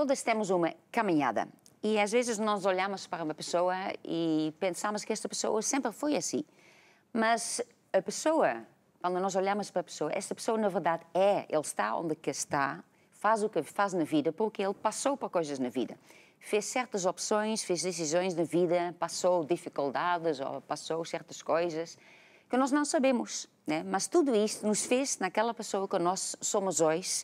Todas temos uma caminhada. E às vezes nós olhamos para uma pessoa e pensamos que esta pessoa sempre foi assim. Mas a pessoa, quando nós olhamos para a pessoa, esta pessoa na verdade é, ele está onde que está, faz o que faz na vida, porque ele passou por coisas na vida. Fez certas opções, fez decisões na vida, passou dificuldades ou passou certas coisas que nós não sabemos. Né? Mas tudo isso nos fez naquela pessoa que nós somos hoje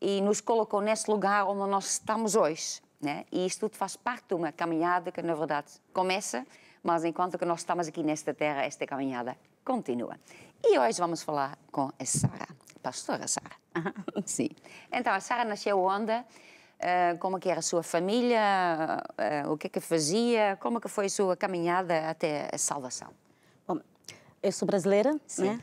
e nos colocou nesse lugar onde nós estamos hoje. Né? E isto tudo faz parte de uma caminhada que, na verdade, começa, mas enquanto que nós estamos aqui nesta terra, esta caminhada continua. E hoje vamos falar com a Sara, pastora Sara. Sim. Então, a Sara nasceu onde? Uh, como que era a sua família? Uh, o que é que fazia? Como que foi a sua caminhada até a salvação? Bom, eu sou brasileira, Sim. né?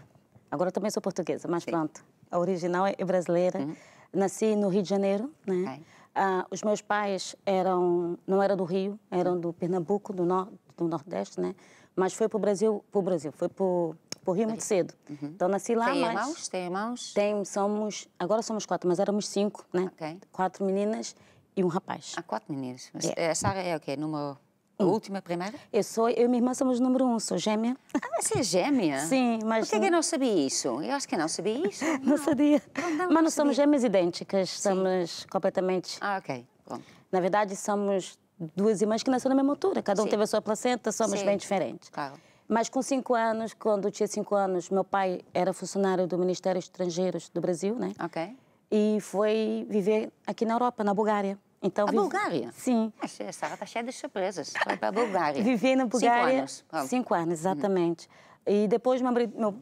Agora também sou portuguesa, mas Sim. pronto. A original é brasileira. Uhum nasci no Rio de Janeiro, né? Ah, os meus pais eram, não eram do Rio, eram do Pernambuco, do, nor, do Nordeste, né? Mas foi para o Brasil, para o Brasil, foi para o Rio muito cedo. Uhum. Então nasci lá, tem mas... irmãos? Tem irmãos? Tem, somos, agora somos quatro, mas éramos cinco, né? Okay. Quatro meninas e um rapaz. ah, quatro meninas. Mas essa é. área é o quê? Número a hum. última, a primeira? Eu sou, eu e minha irmã somos número um, sou gêmea. Ah, você é gêmea? Sim, mas... Por que, eu não sabia isso? Eu acho que eu não sabia isso. Não, não sabia. Não, não, mas não, sabia. somos gêmeas idênticas, Sim. somos completamente... Ah, ok. Bom. Na verdade, somos duas irmãs que nasceram na mesma altura, cada um Sim. teve a sua placenta, somos Sim. bem diferentes. Claro. Mas com cinco anos, quando eu tinha cinco anos, meu pai era funcionário do Ministério dos Estrangeiros do Brasil, né? Ok. E foi viver aqui na Europa, na Bulgária. Então, a vive... Bulgária? Sim. A Sara está cheia de surpresas. Foi para a Bulgária. Vivi na Bulgária. Cinco anos. Cinco anos, exatamente. Uhum. E depois meu,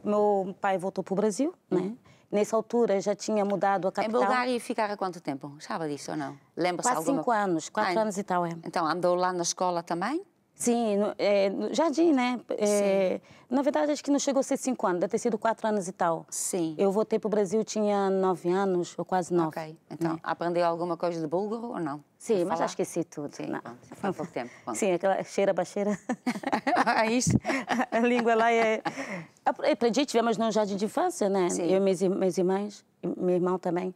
meu, pai voltou para o Brasil, né? uhum. né? Nessa altura já tinha mudado a capital. Em Bulgária ficara quanto tempo? Sabe disso ou não? Lembra-se Quase cinco anos, quatro ah, anos e tal, é. Então andou lá na escola também? Sim, no, é, no jardim, né? É, na verdade, acho que não chegou a ser cinco anos, deve ter sido quatro anos e tal. Sim. Eu voltei para o Brasil, tinha nove anos, ou quase nove. Ok, então, né? aprendeu alguma coisa de búlgaro ou não? Sim, mas já esqueci tudo. Sim, não. Foi pouco tempo. Pronto. Sim, aquela cheira bacheira. é isso? A língua lá é, é... Aprendi, tivemos num jardim de infância, né? Sim. Eu e minhas, irmãs, e meu irmão também.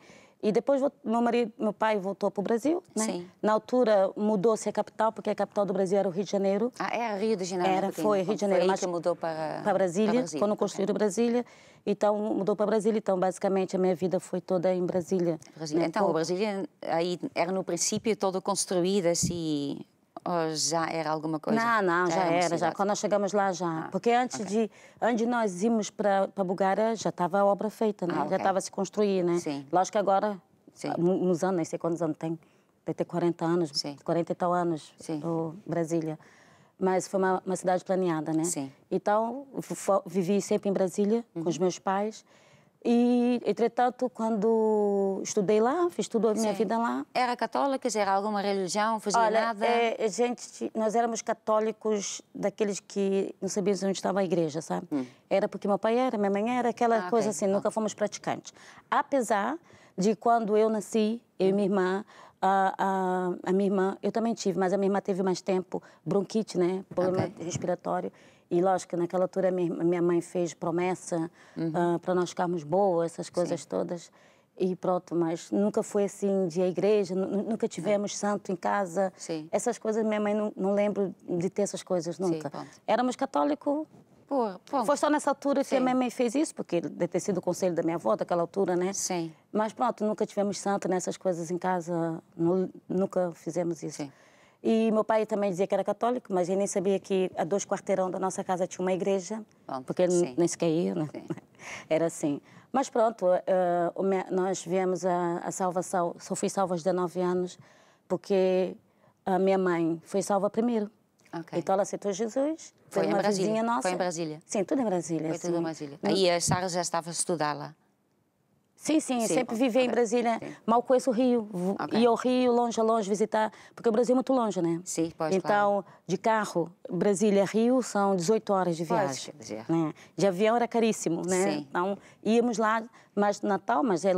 E depois meu marido, meu pai voltou para o Brasil, né? Sim. Na altura mudou-se a capital, porque a capital do Brasil era o Rio de Janeiro. Ah, é a Rio de Janeiro? Era, foi Rio de Janeiro. Foi mas que mudou para... Para Brasília, para Brasília quando construíram okay. Brasília. Então, mudou para Brasília. Então, basicamente, a minha vida foi toda em Brasília. Brasília. Né? Então, o Brasília aí era no princípio toda construída, assim ou já era alguma coisa? Não, não, já, já era, já. Quando nós chegamos lá, já. Ah, Porque antes, okay. de, antes de nós irmos para a Bulgária, já estava a obra feita, né? Ah, okay. Já estava a se construir, né? Sim. Lógico que agora, Sim. nos anos, nem sei quantos anos tem, deve ter 40 anos, Sim. 40 e tal anos, Sim. Brasília. Mas foi uma, uma, cidade planeada, né? Sim. Então, vivi sempre em Brasília, uhum. com os meus pais. E, entretanto, quando estudei lá, fiz tudo a minha Sim. vida lá. Era católica? Era alguma religião? Fazia Olha, nada? É, a gente, nós éramos católicos daqueles que não sabíamos onde estava a igreja, sabe? Hum. Era porque meu pai era, minha mãe era, aquela ah, okay. coisa assim, nunca fomos praticantes. Apesar de quando eu nasci, eu e minha irmã, a, a, a minha irmã, eu também tive, mas a minha irmã teve mais tempo, bronquite, né? Problema okay. respiratório. E lógico, naquela altura minha mãe fez promessa uhum. uh, ah, para nós ficarmos boas, essas coisas Sim. todas. E pronto, mas nunca foi assim de igreja, nunca tivemos santo em casa. Sim. Essas coisas, minha mãe não, não lembro de ter essas coisas nunca. Sim, Éramos católico. Foi só nessa altura Sim. que a minha mãe fez isso, porque deve ter sido o conselho da minha avó daquela altura, né? Sim. Mas pronto, nunca tivemos santo nessas coisas em casa, nunca fizemos isso. Sim. E meu pai também dizia que era católico, mas ele nem sabia que a dois quarteirão da nossa casa tinha uma igreja, porque ele nem sequer ia, né? Sim. Era assim. Mas pronto, uh, nós viemos a, a salvação, só fui salva aos 19 anos, porque a minha mãe foi salva primeiro. Okay. Então ela aceitou Jesus. Foi, foi em Brasília. Nossa. Foi em Brasília. Sim, tudo em Brasília. Foi tudo em Brasília. Aí a Sara já estava a estudá-la. Sim, sim, sim. sempre vivi okay. em Brasília. Sim. Mal conheço o Rio. Okay. E ao Rio, longe a longe, visitar, porque o Brasil é muito longe, né? Sim, pode. Então, claro. de carro, Brasília-Rio são 18 horas de viagem. Pois, né? De avião era caríssimo, né? Sim. Então, íamos lá, mas Natal, mas é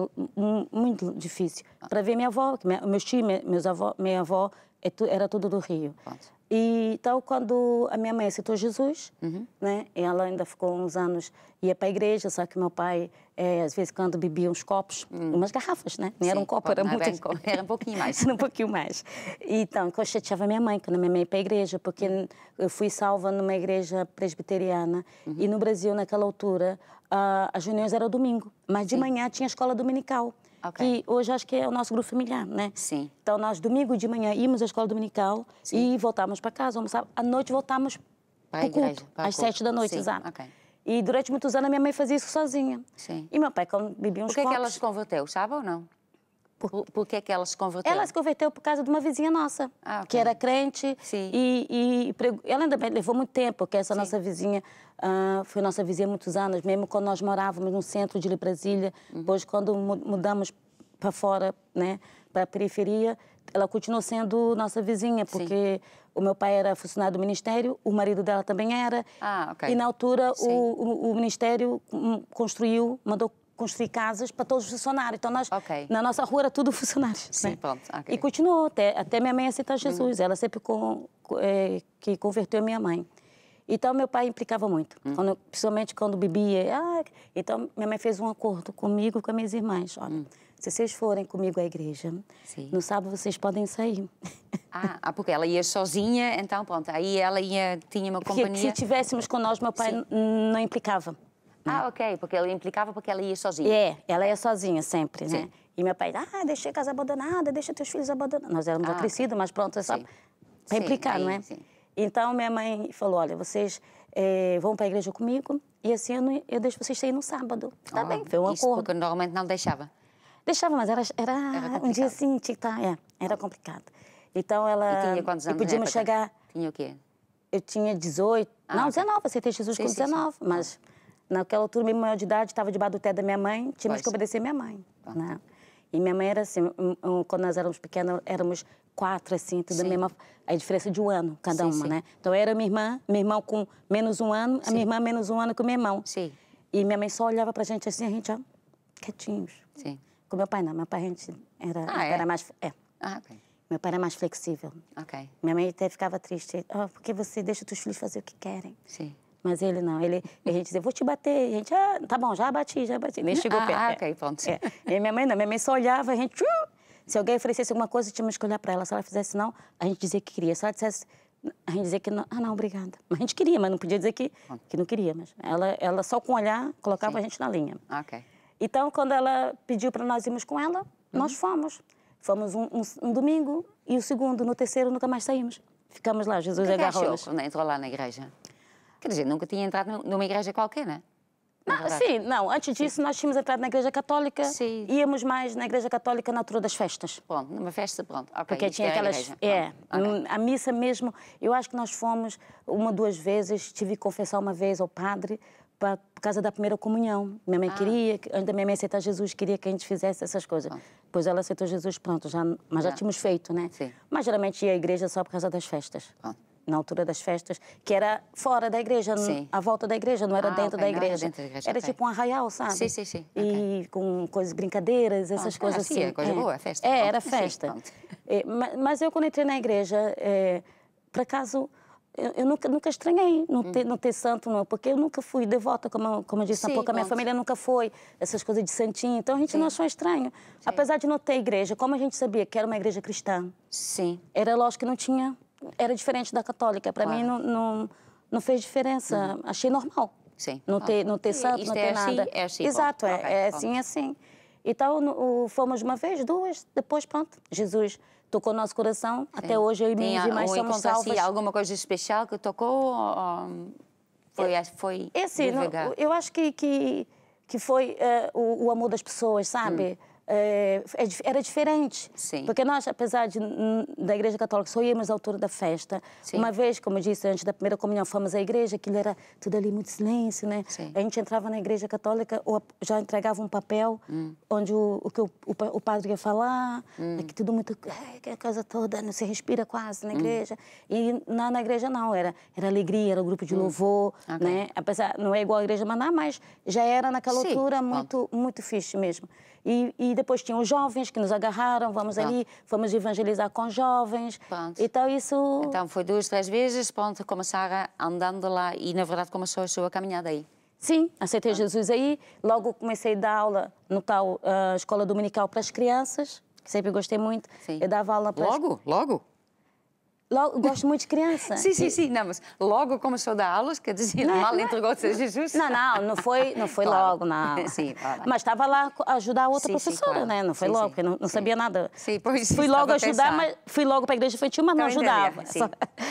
muito difícil. Ah. Para ver minha avó, meus tios, meus avó, minha avó, é era tudo do Rio. Pronto. E então, quando a minha mãe aceitou Jesus, uhum. né, ela ainda ficou uns anos, ia para a igreja, só que meu pai, é, às vezes, quando bebia uns copos, uhum. umas garrafas, né? Não Sim, era um copo, era, muito... Era, era um pouquinho mais. era um pouquinho mais. Então, eu chateava minha mãe, quando minha mãe ia para a igreja, porque hum. eu fui salva numa igreja presbiteriana. Uhum. E no Brasil, naquela altura, uh, as reuniões eram domingo, mas de Sim. manhã tinha escola dominical. Okay. Que hoje acho que é o nosso grupo familiar, né? Sim. Então, nós domingo de manhã íamos à escola dominical Sim. e voltávamos para casa, almoçávamos. À noite voltávamos para o culto, às sete da noite, Sim. exato. Okay. E durante muitos anos a minha mãe fazia isso sozinha. Sim. E meu pai, quando bebia uns O que copos, é que ela se converteu? Sabe ou não? Por, por que, que ela se converteu? Ela se converteu por causa de uma vizinha nossa, ah, okay. que era crente. Sim. E, e ela ainda bem, levou muito tempo, porque essa Sim. nossa vizinha uh, foi nossa vizinha há muitos anos, mesmo quando nós morávamos no centro de Brasília. Uhum. Depois, quando mudamos para fora, né, para a periferia, ela continuou sendo nossa vizinha, porque Sim. o meu pai era funcionário do ministério, o marido dela também era. Ah, E na altura, o, o, o ministério hum, construiu, mandou construir casas para todos os funcionários. Então, nós, okay. na nossa rua era tudo funcionários. Né? Sim, né? pronto. Okay. E continuou, até, até minha mãe aceitar Jesus. Uhum. Ela sempre com, é, que converteu a minha mãe. Então, meu pai implicava muito, uhum. quando, principalmente quando bebia. Ah, então, minha mãe fez um acordo comigo com as minhas irmãs. Olha, uhum. se vocês forem comigo à igreja, Sim. no sábado vocês podem sair. Ah, ah, porque ela ia sozinha, então pronto, aí ela ia, tinha uma companhia. Porque, se tivéssemos com nós, meu pai não implicava. Ah, ok, porque ela implicava porque ela ia sozinha. É, ela ia sozinha sempre, né? Sim. né? E meu pai, ah, deixei a casa abandonada, deixa teus filhos abandonados. Nós éramos ah, crescidos, mas pronto, é só para implicar, não é? Sim. Então minha mãe falou, olha, vocês é, vão para a igreja comigo e assim eu, não, eu deixo vocês sair no sábado. Tá oh, bem, foi um isso acordo. porque normalmente não deixava. Deixava, mas era, era, era um dia assim, tinha tá, é, era complicado. Então ela... E tinha quantos anos? E podíamos chegar... Tinha o quê? Eu tinha 18, ah, não, 19, aceitei Jesus sim, com 19, sim, sim. mas... Ah. Naquela altura, minha maior de idade estava debaixo do teto da minha mãe, tínhamos Vai que obedecer minha mãe. Tá. Né? E minha mãe era assim, quando nós éramos pequenas, éramos quatro, assim, tudo sim. a mesma. A diferença de um ano, cada sim, uma, sim. né? Então eu era minha irmã, meu irmão com menos um ano, a minha irmã menos um ano que o meu irmão. Sim. E minha mãe só olhava pra gente assim, a gente, ó, quietinhos. Sim. Com meu pai não, meu pai a gente era, ah, é? era mais. É. Ah, Meu pai era mais flexível. Ok. Minha mãe até ficava triste. Oh, porque você deixa os filhos fazer o que querem. Sim. Mas ele não, ele, a gente dizia, vou te bater. a gente, ah, tá bom, já bati, já bati. Nem chegou ah, perto. Ah, ok, pronto. É. E minha mãe não, minha mãe só olhava, a gente... Se alguém oferecesse alguma coisa, tínhamos que olhar para ela. Se ela fizesse não, a gente dizia que queria. Se ela dissesse, a gente dizia que não, ah, não, obrigada. Mas a gente queria, mas não podia dizer que, que não queria. Mas ela, ela só com olhar colocava Sim. a gente na linha. Ok. Então, quando ela pediu para nós irmos com ela, uhum. nós fomos. Fomos um, um, um, domingo e o segundo, no terceiro, nunca mais saímos. Ficamos lá, Jesus é é agarrou-nos. É Entrou lá na igreja. Quer dizer, nunca tinha entrado numa igreja qualquer, né? não é? Não, sim, não. Antes disso, nós tínhamos entrado na Igreja Católica. Sim. Íamos mais na Igreja Católica na altura das festas. Pronto, numa festa, pronto. Okay, Porque tinha é aquelas. A é, okay. a missa mesmo. Eu acho que nós fomos uma, duas vezes. Tive que confessar uma vez ao padre para, por causa da primeira comunhão. Minha mãe ah. queria, antes da minha mãe aceitar Jesus, queria que a gente fizesse essas coisas. Pronto. Depois ela aceitou Jesus, pronto, já, mas já, já ah. tínhamos feito, né? Sim. Mas geralmente ia à igreja só por causa das festas. Pronto na altura das festas, que era fora da igreja, sim. à volta da igreja, não era, ah, dentro, okay, da igreja. Não era dentro da igreja. Era okay. tipo um arraial, sabe? Sim, sim, sim. E okay. com coisas, brincadeiras, essas ah, coisas é assim. É coisa é. boa, é festa. É, era festa. É, mas eu, quando entrei na igreja, é, por acaso, eu, eu, nunca, nunca estranhei não ter, hum. não ter santo, não, porque eu nunca fui devota, como, como eu disse há pouco, a minha família nunca foi, essas coisas de santinho, então a gente Sim. não achou estranho. Sim. Apesar de não ter igreja, como a gente sabia que era uma igreja cristã, Sim. era lógico que não tinha era diferente da católica. Para claro. mim não, não, não, fez diferença. Uhum. Achei normal. Sim. Não ter, não ter santo, não é ter assim, é nada. Assim, é, é assim, é assim, Exato, é, okay, é assim, assim. Então no, fomos uma vez, duas, depois pronto, Jesus tocou o nosso coração. Sim. Até hoje eu e minha irmã somos assim, salvas. alguma coisa especial que tocou? Ou... Foi, foi esse, não, eu acho que, que, que foi uh, o, o, amor das pessoas, sabe? Hum é, é era diferente. Sim. Porque nós, apesar de, da Igreja Católica, só íamos à altura da festa. Sim. Uma vez, como eu disse, antes da primeira comunhão, fomos à igreja, aquilo era tudo ali muito silêncio, né? Sim. A gente entrava na Igreja Católica, ou já entregava um papel hum. onde o, o que o, o, o, padre ia falar, hum. aqui tudo muito. É, a casa toda, não se respira quase na hum. igreja. Hum. E na, na igreja não, era, era alegria, era o um grupo de hum. louvor, okay. né? Apesar, não é igual a Igreja Maná, mas já era naquela altura muito, muito fixe mesmo. E, e depois tinham os jovens que nos agarraram, vamos tá. ali, fomos evangelizar com jovens. Pronto. Então isso... Então foi duas, três vezes, pronto, começaram andando lá e na verdade começou a sua caminhada aí. Sim, aceitei Jesus aí. Logo comecei a dar aula no tal uh, escola dominical para as crianças, que sempre gostei muito. Sim. Eu dava aula para... Logo? As... Logo? Logo, gosto muito de criança. sim, sim, sim. Não, mas logo começou a dar aulas, quer dizer, não, mal é? entregou o Jesus. Não, não, não foi, não foi claro. logo, não. Sim, claro. Mas estava lá ajudar outra sim, professora, sim, claro. né? Não foi sim, logo, porque não, não sabia nada. Sim, pois Fui logo ajudar, mas fui logo para a igreja infantil, mas não então ajudava.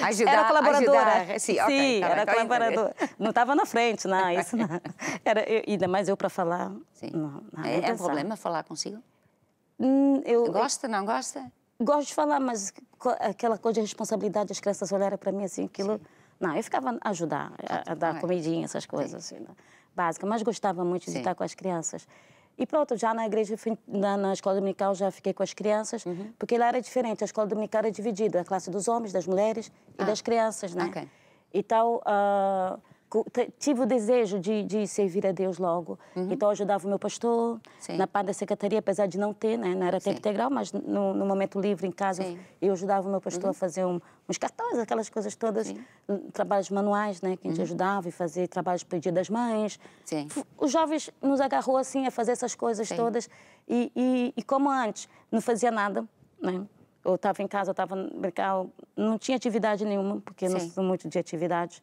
Ajudar, era colaboradora. Ajudar. Sim, okay, sim tá era colaboradora. Não estava na frente, não, isso não. Era, eu, ainda mais eu para falar. Sim. Não, não, é, é um problema falar consigo? Hum, eu, gosta, não gosta? gosto de falar, mas aquela coisa de responsabilidade, as crianças olharam para mim assim, aquilo. Sim. Não, eu ficava a ajudar, a, a dar é. comidinha, essas coisas assim, né, básicas, mas gostava muito de estar com as crianças. E pronto, já na igreja, na, na escola dominical, já fiquei com as crianças, uhum. porque lá era diferente, a escola dominical era dividida, a classe dos homens, das mulheres e ah. das crianças, né? Okay. Então, uh, tive o desejo de, de, servir a Deus logo. Uhum. Então, eu ajudava o meu pastor Sim. na parte da secretaria, apesar de não ter, né? Não era tempo Sim. integral, mas no, no, momento livre, em casa, Sim. eu ajudava o meu pastor uhum. a fazer um, uns cartões, aquelas coisas todas, hum, trabalhos manuais, né? Que a gente uhum. ajudava e fazer trabalhos para o Dia das Mães. Os jovens nos agarrou, assim, a fazer essas coisas todas. E, e, e, como antes, não fazia nada, né? Eu estava em casa, eu estava mercado, não tinha atividade nenhuma, porque eu não sou muito de atividades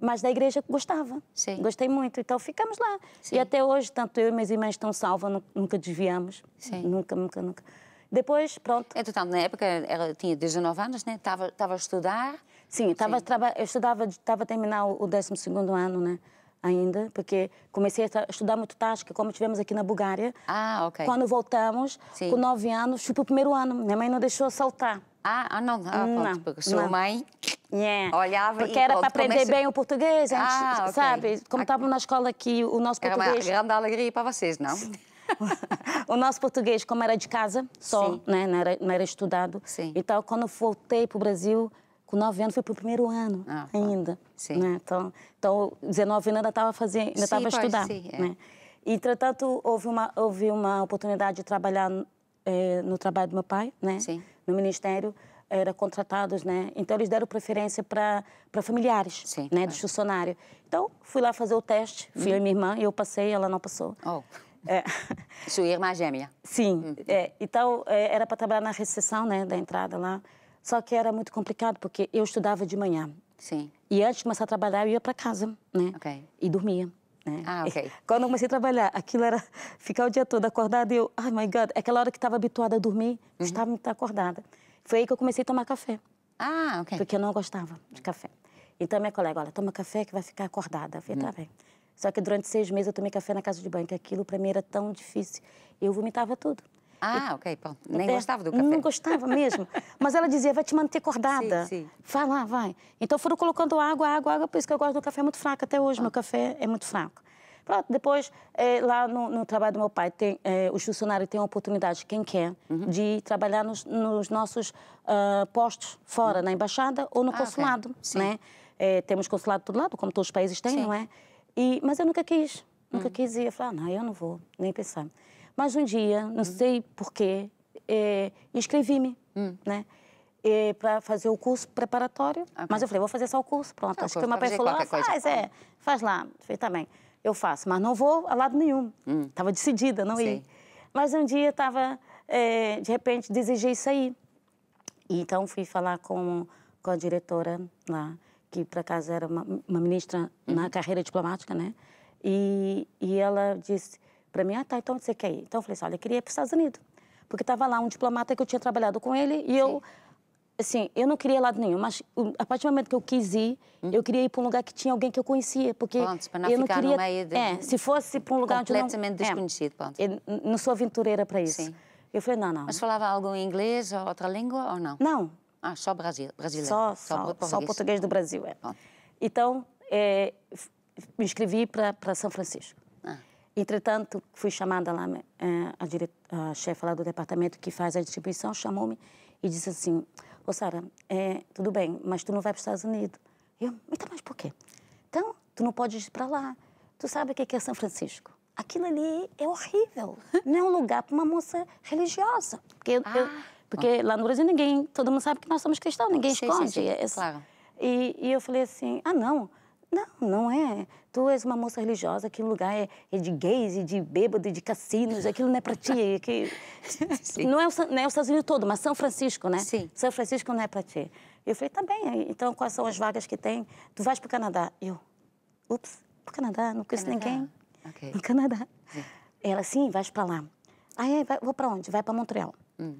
mas da igreja gostava. Sim. Gostei muito, então ficamos lá. Sim. E até hoje, tanto eu e minhas irmãs estão salvas, nunca desviamos. Sim. Nunca, nunca, nunca. Depois, pronto. é total na época, ela tinha 19 anos, né? Estava, estava a estudar. Sim, estava, eu estudava, estava a terminar o 12 ano, né? ainda, porque comecei a estudar muito tática, como tivemos aqui na Bulgária. Ah, ok. Quando voltamos, Sim. com nove anos, fui para o primeiro ano. Minha mãe não deixou saltar. Ah, ah não, ah, não, porque sua não. mãe yeah. olhava Porque e era para aprender comece... bem o português, ah, okay. sabe? Como estávamos na escola aqui, o nosso português... Era uma grande alegria para vocês, não? o nosso português, como era de casa, só, né? Não era, não era estudado. Sim. Então, quando voltei para o Brasil, com 9 anos foi o primeiro ano ah, ainda. Sim. Né? Então, então, 19 anos ainda estava fazendo, ainda estava estudando. Sim, é. né? Entretanto, houve uma, houve uma oportunidade de trabalhar eh, no trabalho do meu pai, né? Sim no Ministério eram contratados, né? Então eles deram preferência para familiares, Sim, né, claro. dos funcionários. Então fui lá fazer o teste, hum. fui uhum. e minha irmã, eu passei, ela não passou. Oh. É. Sua irmã gêmea. Sim. Uhum. É, então é, era para trabalhar na recepção, né, da entrada lá. Só que era muito complicado porque eu estudava de manhã. Sim. E antes de começar a trabalhar eu ia para casa, né? Ok. E dormia. Né? Ah, ok. Quando eu comecei a trabalhar, aquilo era ficar o dia todo acordada e eu, oh my God, aquela hora que estava habituada a dormir, uhum. estava acordada. Foi aí que eu comecei a tomar café. Ah, ok. Porque eu não gostava de café. Então, minha colega, olha, toma café que vai ficar acordada. Eu falei, tá uhum. bem. Só que durante seis meses eu tomei café na casa de banho, que aquilo para mim era tão difícil. Eu vomitava tudo. Ah, ok, pronto. É, nem é, gostava do café. Não gostava mesmo. Mas ela dizia, vai te manter acordada. Sim, sim. Vai lá, vai. Então foram colocando água, água, água, por isso que eu gosto do café é muito fraco. Até hoje ah. meu café é muito fraco. Pronto, depois, é, lá no, no, trabalho do meu pai, tem, é, os funcionários têm a oportunidade, quem quer, uhum. de trabalhar nos, nos nossos uh, postos fora, uhum. na embaixada ou no ah, consulado, okay. né? É, temos consulado de todo lado, como todos os países têm, Sim. não é? E, mas eu nunca quis, nunca uhum. quis ir. Eu falei, ah, não, eu não vou, nem pensar. Mas um dia, não uhum. sei porquê, é, inscrevi-me, uhum. né? É, para fazer o curso preparatório, okay. Ah, tá. mas eu falei, vou fazer só o curso, pronto. Não, Acho que uma pessoa lá faz, tá é, faz lá, falei, também. Tá eu faço, mas não vou a lado nenhum. Estava hum. decidida, não Sim. ir. Mas um dia estava, é, de repente, desejei sair. E então fui falar com, com a diretora lá, que por acaso era uma, uma ministra uhum. na carreira diplomática, né? E, e ela disse, para mim, ah, tá, então onde você quer ir? Então eu falei assim, olha, eu queria ir para os Estados Unidos, porque estava lá um diplomata que eu tinha trabalhado com ele e eu, assim, eu não queria ir lado nenhum, mas a partir do momento que eu quis ir, hum. eu queria ir para um lugar que tinha alguém que eu conhecia, porque pronto, para não eu não queria... No meio de... É, se fosse para um lugar completamente onde eu não... É, desconhecido, pronto. É, não sou aventureira para isso. Sim. Eu falei, não, não. Mas falava algo em inglês ou outra língua ou não? Não. Ah, só Brasil, brasileiro? Só, só, só português. Só português do Brasil, é. Então, é, me inscrevi para São Francisco. Entretanto, fui chamada lá, eh, a, dire... a chefe lá do departamento que faz a distribuição chamou-me e disse assim, ô Sara, é, tudo bem, mas tu não vai para os Estados Unidos. Eu, então, mas por quê? Então, tu não podes ir para lá. Tu sabe o que é, é São Francisco? Aquilo ali é horrível. Não é um lugar para uma moça religiosa. Porque, ah, eu, porque lá no Brasil ninguém, todo mundo sabe que nós somos cristãos, ninguém esconde. Sim, sim. Claro. E, e eu falei assim, ah, não, não, não é. Tu és uma moça religiosa, aquele lugar é, é de gays e de bêbado e de cassinos, aquilo não é para ti. É que... não, é o, não é o Estados Unidos todo, mas São Francisco, né? Sim. São Francisco não é para ti. Eu falei, tá bem, então quais são as vagas que tem? Tu vais para o Canadá. Eu, ups, para o Canadá, não conheço Canadá. ninguém. Okay. No Canadá. Sim. Ela, sim, vais para lá. Aí, vai, vou para onde? Vai para Montreal. Hum.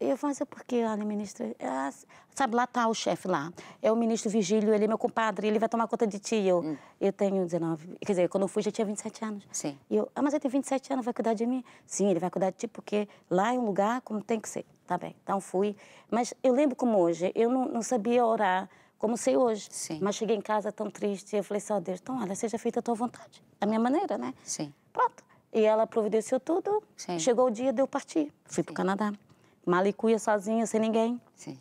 Eu falei porque, por que ministro? Ah, sabe, lá está o chefe lá. É o ministro Vigílio, ele é meu compadre, ele vai tomar conta de ti. Eu, hum. eu tenho 19, quer dizer, quando eu fui já tinha 27 anos. Sim. E eu, ah, mas eu tenho 27 anos, vai cuidar de mim? Sim, ele vai cuidar de ti, porque lá é um lugar como tem que ser. Tá bem, então fui. Mas eu lembro como hoje, eu não, não sabia orar como sei hoje. Sim. Mas cheguei em casa tão triste, eu falei assim, Deus, então olha, seja feita a tua vontade, a minha maneira, né? Sim. Pronto. E ela providenciou tudo, Sim. chegou o dia de eu partir, fui para o Canadá malicuia sozinha, sem ninguém. Sim.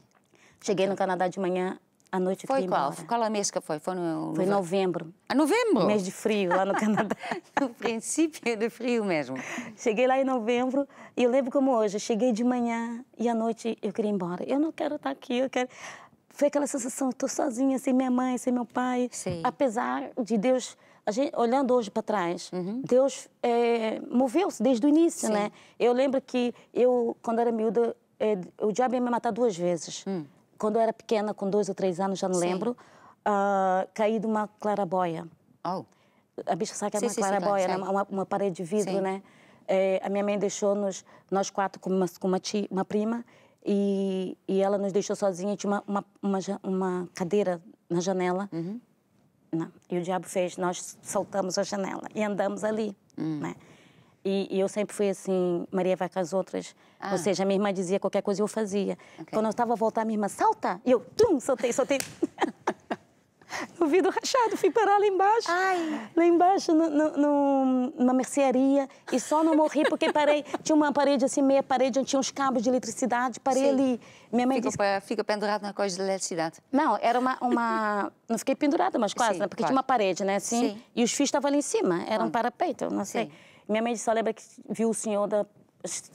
Cheguei no então. Canadá de manhã, à noite foi fui qual? embora. Foi qual? Qual a mês que foi? Foi no... Foi novembro. A ah, novembro? Mês de frio, lá no Canadá. no princípio de frio mesmo. Cheguei lá em novembro e eu lembro como hoje, cheguei de manhã e à noite eu queria ir embora. Eu não quero estar aqui, eu quero... Foi aquela sensação, estou sozinha, sem minha mãe, sem meu pai. Sim. Apesar de Deus gente, olhando hoje para trás, uhum. Deus é, moveu-se desde o início, Sim. né? Eu lembro que eu, quando era miúda, é, o diabo ia me matar duas vezes. Hum. Quando eu era pequena, com dois ou três anos, já não Sim. lembro, uh, caí de uma clarabóia. Oh. A bicha sabe que é uma clarabóia, claro, né? uma, uma, parede de vidro, Sim. né? É, a minha mãe deixou-nos, nós quatro, com uma, com uma, tia, uma prima, e, e ela nos deixou sozinha. Tinha uma, uma, uma, uma cadeira na janela. Uhum. Não. E o diabo fez, nós soltamos a janela e andamos ali, hum. né? E, e, eu sempre fui assim, Maria vai com as outras. Ah. Ou seja, a minha irmã dizia qualquer coisa eu fazia. Okay. Quando eu estava a voltar, a minha irmã, salta! E eu, tum, soltei, soltei. no vidro rachado, fui parar lá embaixo. Ai. Lá embaixo, no, no, no, numa mercearia. E só não morri porque parei. Tinha uma parede assim, meia parede, onde tinha uns cabos de eletricidade. Parei Sim. ali. Minha mãe fica, disse... fica pendurado na coisa de eletricidade. Não, era uma. uma... não fiquei pendurada, mas quase, Sim, né? Porque quase. tinha uma parede, né? Assim, Sim. E os fios estavam ali em cima. Era um ah. parapeito, não sei. Sim. Minha mãe só lembra que viu o senhor da,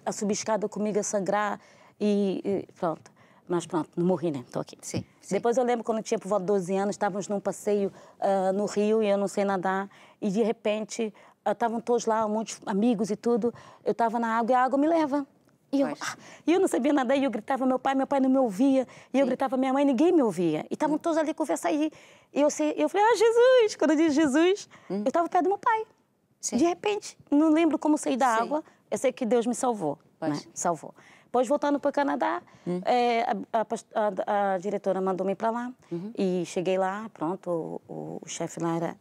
a subescada comigo a sangrar. e, e pronto. Mas pronto, não morri, né? Estou aqui. Sim, sim, Depois eu lembro quando eu tinha por volta de 12 anos, estávamos num passeio uh, no Rio e eu não sei nadar. E de repente, ah, estavam uh, todos lá, um monte de amigos e tudo. Eu estava na água e a água me leva. E eu, ah, eu não sabia nadar e eu gritava meu pai, meu pai não me ouvia. E eu gritava minha mãe, ninguém me ouvia. E estavam hum. todos ali conversando E eu, sei, eu falei, ah, Jesus! Quando eu disse Jesus, hum. eu estava perto do meu pai. Sim. De repente, não lembro como saí da água. Eu sei que Deus me salvou. Né? Salvou. Depois, voltando para o Canadá, hum. é, a, a, a, diretora mandou-me para lá uhum. e cheguei lá, pronto, o, o, o chefe lá era,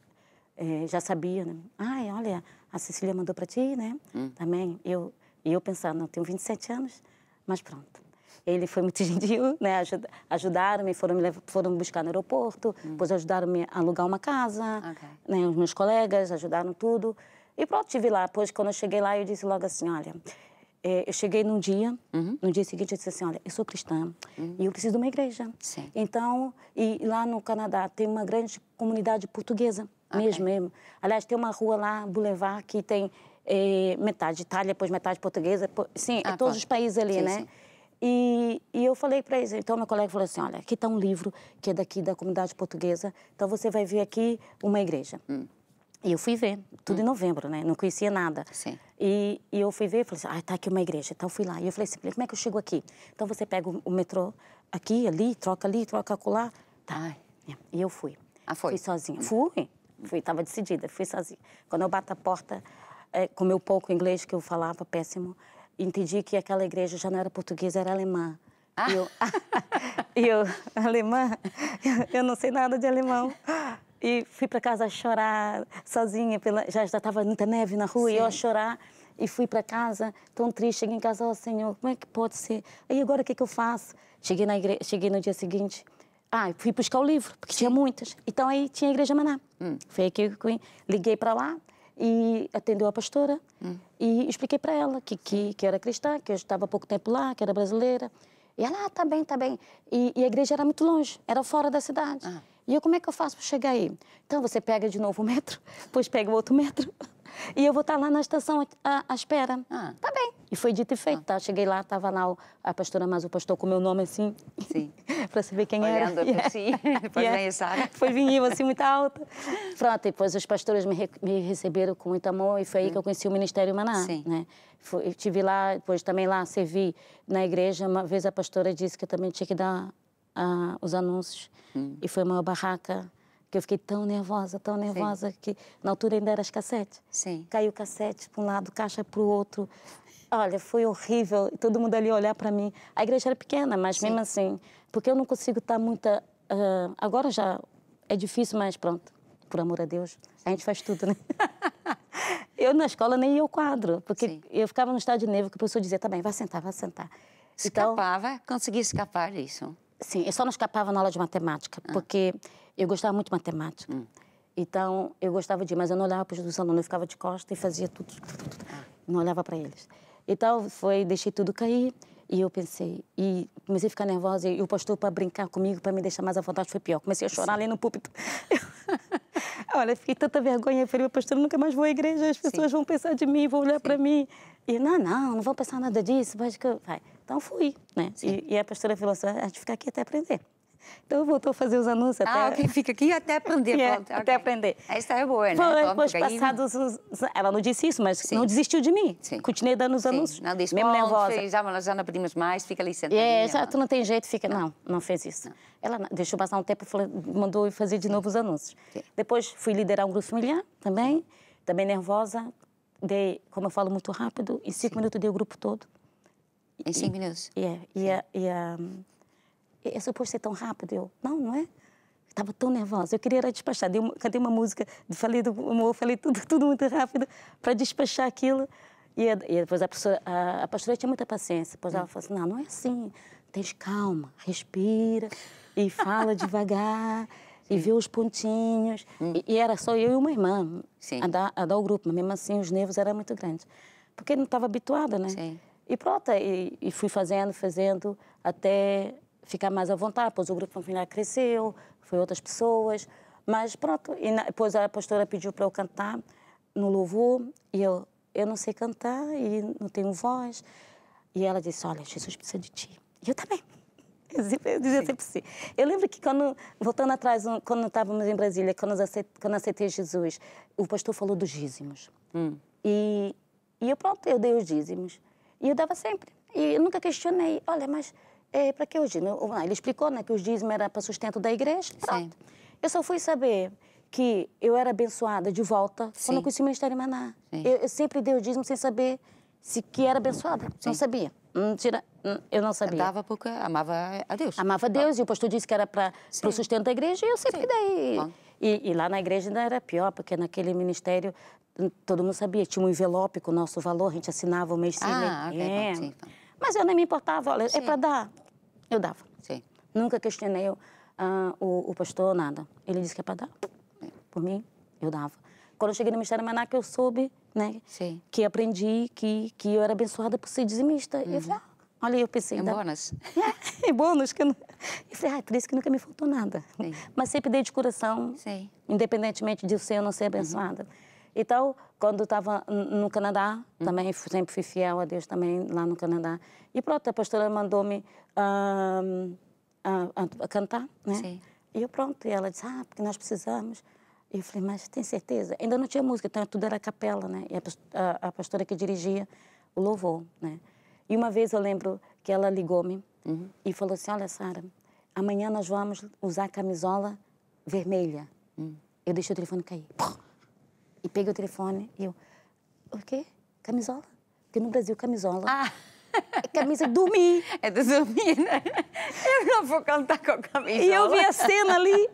é, já sabia, né? Ai, olha, a Cecília mandou para ti, né? Hum. Também. Eu, e eu pensando, não, tenho 27 anos, mas pronto. Ele foi muito gentil, né? Ajud, ajudaram-me, foram me, foram buscar no aeroporto, hum. depois ajudaram-me a alugar uma casa, okay. né? Os meus colegas ajudaram tudo. E pronto, estive lá. Depois, quando eu cheguei lá, eu disse logo assim, olha, é, eu cheguei num dia, uhum. no dia seguinte eu disse assim, olha, eu sou cristã uhum. e eu preciso de uma igreja. Sim. Então, e lá no Canadá tem uma grande comunidade portuguesa, okay. mesmo, mesmo. Aliás, tem uma rua lá, Boulevard, que tem é, metade Itália, depois metade portuguesa, por... sim, é ah, é todos os países ali, sim, né? Sim. E, e, eu falei para eles, então meu colega falou assim, olha, aqui está um livro que é daqui da comunidade portuguesa, então você vai ver aqui uma igreja. Hum. E eu fui ver, tudo hum. em novembro, né? Não conhecia nada. Sim. E, e eu fui ver e falei assim, ah, tá aqui uma igreja. Então eu fui lá. E eu falei assim, como é que eu chego aqui? Então você pega o, o metrô aqui, ali, troca ali, troca acolá. Tá. E eu fui. Ah, foi? Fui sozinha. Fui. Fui, tava decidida, fui sozinha. Quando eu bato a porta, é, com meu pouco inglês que eu falava, péssimo, entendi que aquela igreja já não era portuguesa, era alemã. Ah. E eu, eu alemã? Eu não sei nada de alemão. E fui para casa chorar, sozinha, pela... já estava muita neve na rua, Sim. e eu a chorar. E fui para casa, tão triste, cheguei em casa, ó oh, Senhor, como é que pode ser? aí agora o que, é que eu faço? Cheguei, na cheguei no dia seguinte, ah, fui buscar o livro, porque Sim. tinha muitas. Então aí tinha a Igreja Maná. Hum. Foi aqui que liguei para lá e atendeu a pastora hum. e expliquei para ela que, que, que, era cristã, que eu estava há pouco tempo lá, que era brasileira. E ela, ah, tá bem, tá bem. E, e a igreja era muito longe, era fora da cidade. Ah. E eu, como é que eu faço para chegar aí? Então, você pega de novo o metro, depois pega o outro metro. E eu vou estar tá lá na estação à, à espera. Ah. Tá bem. E foi dito e feito, ah. tá? Cheguei lá, tava lá o, a pastora, mas o pastor com o meu nome assim. Sim. para saber quem Olhando era. Olhando assim, é, depois yeah. É. É, sabe. Foi vinil assim, muito alta. Pronto, depois os pastores me, re, me, receberam com muito amor e foi aí hum. que eu uhum. conheci o Ministério Maná. Sim. Né? fui estive lá, depois também lá servi na igreja. Uma vez a pastora disse que eu também tinha que dar os anúncios. Hum. E foi uma barraca que eu fiquei tão nervosa, tão nervosa, Sim. que na altura ainda era as cassetes. Sim. Caiu cassete para um lado, caixa para o outro. Olha, foi horrível. Todo mundo ali olhar para mim. A igreja era pequena, mas Sim. mesmo assim, porque eu não consigo estar tá muita. Uh, agora já é difícil, mas pronto. Por amor a Deus, a gente faz tudo, né? eu na escola nem ia ao quadro, porque Sim. eu ficava no estado de nervo que o professor dizia: tá bem, vai sentar, vai sentar. Escapava, então, escapar disso. Sim, eu só não escapava na aula de matemática, ah. porque eu gostava muito de matemática. Hum. Então, eu gostava de, mas eu não olhava para os alunos, eu ficava de costa e fazia tudo, tudo, tudo, tudo. Ah. não olhava para eles. Então, foi, deixei tudo cair e eu pensei, e comecei a ficar nervosa e o pastor para brincar comigo, para me deixar mais à vontade, foi pior. Comecei a chorar Sim. ali no púlpito. Olha, fiquei tanta vergonha, eu falei, pastor, eu nunca mais vou à igreja, as pessoas Sim. vão pensar de mim, vão olhar para mim. E, não, não, não vão pensar nada disso, vai que vai. Então fui, né? E, e, a pastora falou assim, ah, a gente fica aqui até aprender. Então voltou a fazer os anúncios ah, até... Ah, ok, fica aqui até aprender, é, Até okay. aprender. Essa é boa, né? Foi, depois passados Ela não disse isso, mas Sim. não desistiu de mim. Sim. Continuei dando os Sim. anúncios, não disse, mesmo nervosa. Fez, já, já não pedimos mais, fica ali sentadinha. É, já, tu não tem jeito, fica... Não, não, não fez isso. Não. Ela deixou passar um tempo, mandou fazer de novo os anúncios. Depois fui liderar um grupo familiar também, também nervosa. Dei, como eu falo muito rápido, em cinco minutos dei o grupo todo. Em cinco minutos? É, e é, e yeah. É, é suposto ser tão rápido. Eu, não, não é? Estava tão nervosa, eu queria era despachar. Dei uma, cantei uma música, falei do amor, falei tudo, tudo muito rápido para despachar aquilo. E, e depois a, professora, a, a pastora tinha muita paciência. Depois ela hum. falou assim: não, não é assim. Tens calma, respira e fala devagar. e vê os pontinhos. Hum. E, e, era só eu e uma irmã Sim. A, dar, a dar o grupo, mas mesmo assim os nervos eram muito grandes. Porque não estava habituada, né? Sim. E pronto, e, e, fui fazendo, fazendo, até ficar mais à vontade. Pois o grupo familiar cresceu, foi outras pessoas, mas pronto. E na, depois a pastora pediu para eu cantar no louvor, e eu, eu não sei cantar e não tenho voz. E ela disse, olha, Jesus precisa de ti. E eu também. Tá eu dizia sempre assim. Eu lembro que quando, voltando atrás, quando estávamos em Brasília, quando aceitei, quando aceitei Jesus, o pastor falou dos dízimos. Hum. E, e eu, pronto, eu dei os dízimos. E eu dava sempre. E eu nunca questionei, olha, mas é, para que o dízimo? Ah, ele explicou né, que o dízimo era para sustento da igreja. Pronto. Sim. Eu só fui saber que eu era abençoada de volta Sim. quando eu conheci o Ministério Maná. Eu, eu, sempre dei o dízimo sem saber se que era abençoada. Sim. Não sabia. Hum, hum, eu não sabia. Dava porque amava a Deus. Amava a Deus Bom. e o pastor disse que era para o sustento da igreja e eu sempre Sim. dei. Bom. E, e lá na igreja ainda era pior, porque naquele ministério hum, todo mundo sabia, tinha um envelope com o nosso valor, a gente assinava o mês ah, seguinte. Ah, okay, é. bom, sim, então. Mas eu nem me importava, olha, é sim. é para dar. Eu dava. Sim. Nunca questionei uh, o, o, pastor, nada. Ele disse que é para dar. É. Por mim, eu dava. Quando eu cheguei no Ministério Maná, que eu soube, né? Sim. Que aprendi que, que eu era abençoada por ser dizimista. Uhum. E eu falei, ah, olha, eu pensei... É bônus. É, é bônus, que eu não... E falei, ah, Cris, é que nunca me faltou nada. Sim. Mas sempre dei de coração, Sim. independentemente de eu ser ou não ser abençoada. Uhum. Então, quando estava no Canadá, uhum. também sempre fui fiel a Deus também lá no Canadá. E pronto, a pastora mandou-me uh, uh, uh, cantar, né? Sim. E eu pronto, e ela disse, ah, porque nós precisamos. E eu falei, mas tem certeza? Ainda não tinha música, então tudo era capela, né? E a, a, a pastora que dirigia o louvor, né? E uma vez eu lembro que ela ligou-me uhum. e falou assim: Olha, Sara, amanhã nós vamos usar camisola vermelha. Uhum. Eu deixei o telefone cair. E peguei o telefone e eu: O quê? Camisola? Porque no Brasil, camisola. Ah. É camisa de dormir. É de dormir, né? Eu não vou cantar com a camisola. E eu vi a cena ali.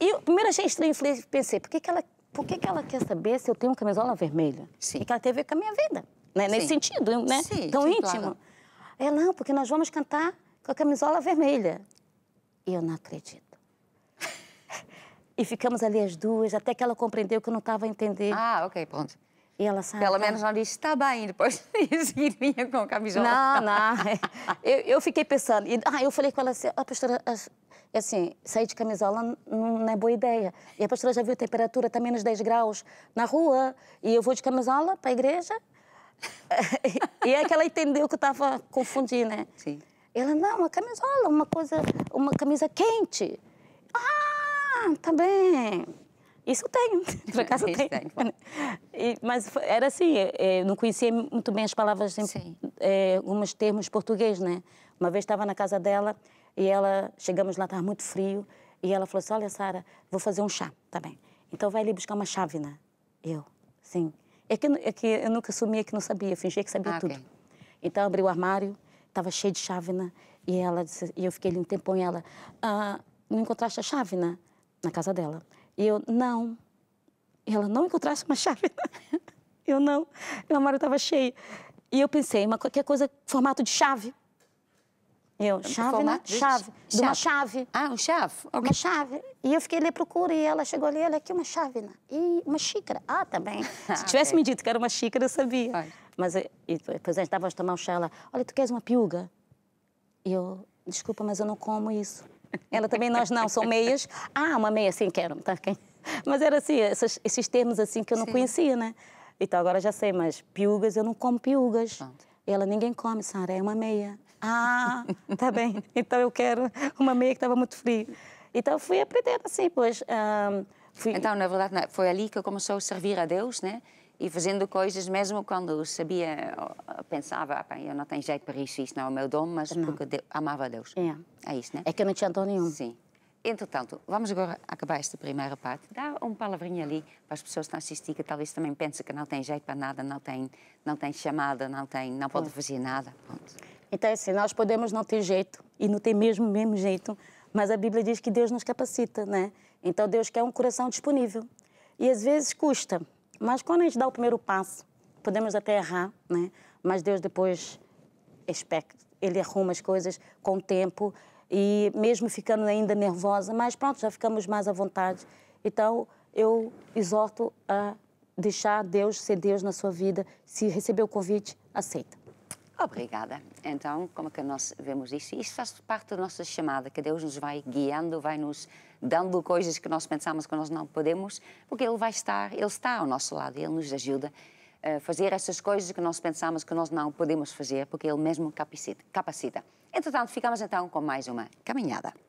E eu primeiro achei estranho. e pensei, por que, que ela por que, que, ela quer saber se eu tenho camisola vermelha? Sim. E que ela tem a ver com a minha vida, né? Nesse sentido, né? Sim, Tão sim, íntimo. Claro. É, não, porque nós vamos cantar com a camisola vermelha. E eu não acredito. e ficamos ali as duas, até que ela compreendeu que eu não estava a entender. Ah, ok, pronto. E ela sabe. Pelo menos ela disse: tá estava e depois seguir vinha com a camisola. Não, não. eu, eu fiquei pensando. E, ah, eu falei com ela assim: a ah, pastora, assim, sair de camisola não é boa ideia. E a pastora já viu a temperatura, está menos 10 graus na rua, e eu vou de camisola para a igreja. e é que ela entendeu que eu estava confundindo, né? Sim. Ela, não, uma camisola, uma coisa, uma camisa quente. Ah, tá bem. Isso eu tenho, por acaso é tenho. E, mas era assim, eh, eh, não conhecia muito bem as palavras, em, é, alguns termos português, né? Uma vez estava na casa dela e ela, chegamos lá, estava muito frio, e ela falou assim, olha, Sara, vou fazer um chá, tá bem. Então vai ali buscar uma chávena. Né? Eu, sim. É que, é que eu nunca assumia que não sabia, fingia que sabia ah, tudo. Okay. Então abri o armário, estava cheio de chávena. Né? E ela disse, e eu fiquei ali um tempão e ela, ah, não encontraste a chávena né? na casa dela? E eu, não. E ela, não encontraste uma chávena? Né? eu, não. meu amor armário estava cheio. E eu pensei, uma qualquer coisa, formato de chave. Eu, é chave, né? Chave. De uma chave. Ah, um chave? Okay. Uma chave. E eu fiquei ali procura e ela chegou ali, olha aqui uma chave, né? E uma xícara. Ah, também. Tá Se tivesse okay. me dito que era uma xícara, eu sabia. Vai. Mas eu, eh, e depois nós é, a tomar um chá lá. Olha, tu queres uma piuga? E eu, desculpa, mas eu não como isso. Ela também, nós não, são meias. Ah, uma meia, sim, quero. Tá, quem... Mas era assim, esses, esses, termos assim que eu não sim. conhecia, né? Então agora já sei, mas piugas, eu não como piugas. Pronto. Ela, ninguém come, Sara, é uma meia. Ah, tá bem, então eu quero uma meia que estava muito fria. Então fui aprendendo assim, pois. Um, fui... Então, na verdade, é, foi ali que começou a servir a Deus, né? e fazendo coisas mesmo quando sabia, pensava, eu não tenho jeito para isso, isso não é o meu dom, mas não. porque Deus, amava Deus. É. é isso, né? É que eu não tinha dom nenhum. Sim. Entretanto, vamos agora acabar esta primeira parte. Dá uma palavrinha ali para as pessoas que assistindo que talvez também pensem que não tem jeito para nada, não tem, não tem chamada, não tem, não pode fazer nada. Pronto. Então, é assim, nós podemos não ter jeito e não ter mesmo mesmo jeito, mas a Bíblia diz que Deus nos capacita, né? Então Deus quer um coração disponível. E às vezes custa, mas quando a gente dá o primeiro passo, podemos até errar, né? Mas Deus depois ele arruma as coisas com o tempo e mesmo ficando ainda nervosa, mas pronto, já ficamos mais à vontade. Então, eu exorto a deixar Deus ser Deus na sua vida. Se receber o convite, aceita. Obrigada. Então, como que nós vemos isso? Isso faz parte da nossa chamada, que Deus nos vai guiando, vai nos dando coisas que nós pensamos que nós não podemos, porque Ele vai estar, Ele está ao nosso lado, Ele nos ajuda a fazer essas coisas que nós pensamos que nós não podemos fazer, porque Ele mesmo capacita. capacita. Entretanto, ficamos então com mais uma caminhada.